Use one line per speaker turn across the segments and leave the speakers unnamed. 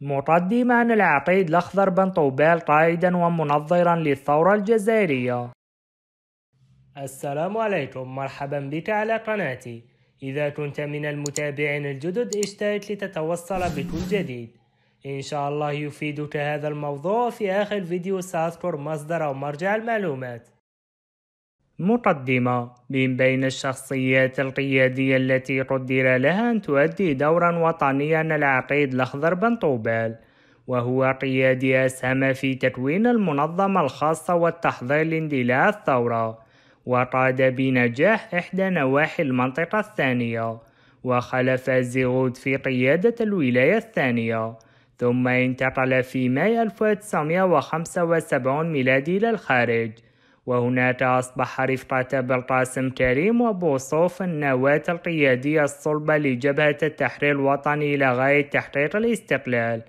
مقدما العقيد الأخضر بن طوبال قائدا ومنظرا للثورة الجزائرية السلام عليكم مرحبا بك على قناتي إذا كنت من المتابعين الجدد اشترك لتتوصل بكل جديد إن شاء الله يفيدك هذا الموضوع في آخر فيديو سأذكر مصدر أو مرجع المعلومات مقدمة من بين الشخصيات القيادية التي قدر لها أن تؤدي دورا وطنيا العقيد الأخضر بن طوبال وهو قيادي أسهم في تكوين المنظمة الخاصة والتحضير لاندلاع الثورة وقاد بنجاح إحدى نواحي المنطقة الثانية وخلف الزغود في قيادة الولاية الثانية ثم انتقل في ماي 1975 ميلادي إلى الخارج وهناك أصبح رفقة بالقاسم كريم وبوصوف النواة القيادية الصلبة لجبهة التحرير الوطني إلى غاية تحقيق الاستقلال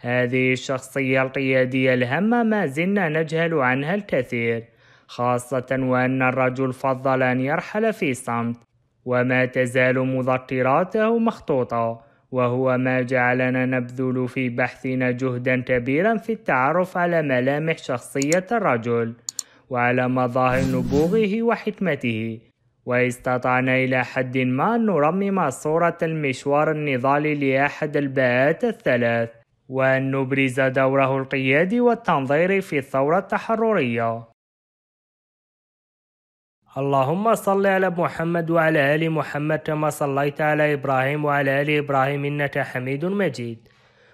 هذه الشخصية القيادية الهامة ما زلنا نجهل عنها الكثير خاصة وأن الرجل فضل أن يرحل في صمت وما تزال مذكراته مخطوطة وهو ما جعلنا نبذل في بحثنا جهدا كبيرا في التعرف على ملامح شخصية الرجل وعلى مظاهر نبوغه وحكمته واستطعنا إلى حد ما أن نرمم صورة المشوار النضالي لأحد الباءات الثلاث وأن نبرز دوره القيادي والتنظيري في الثورة التحررية اللهم صل على محمد وعلى آل محمد كما صليت على إبراهيم وعلى آل إبراهيم إنك حميد مجيد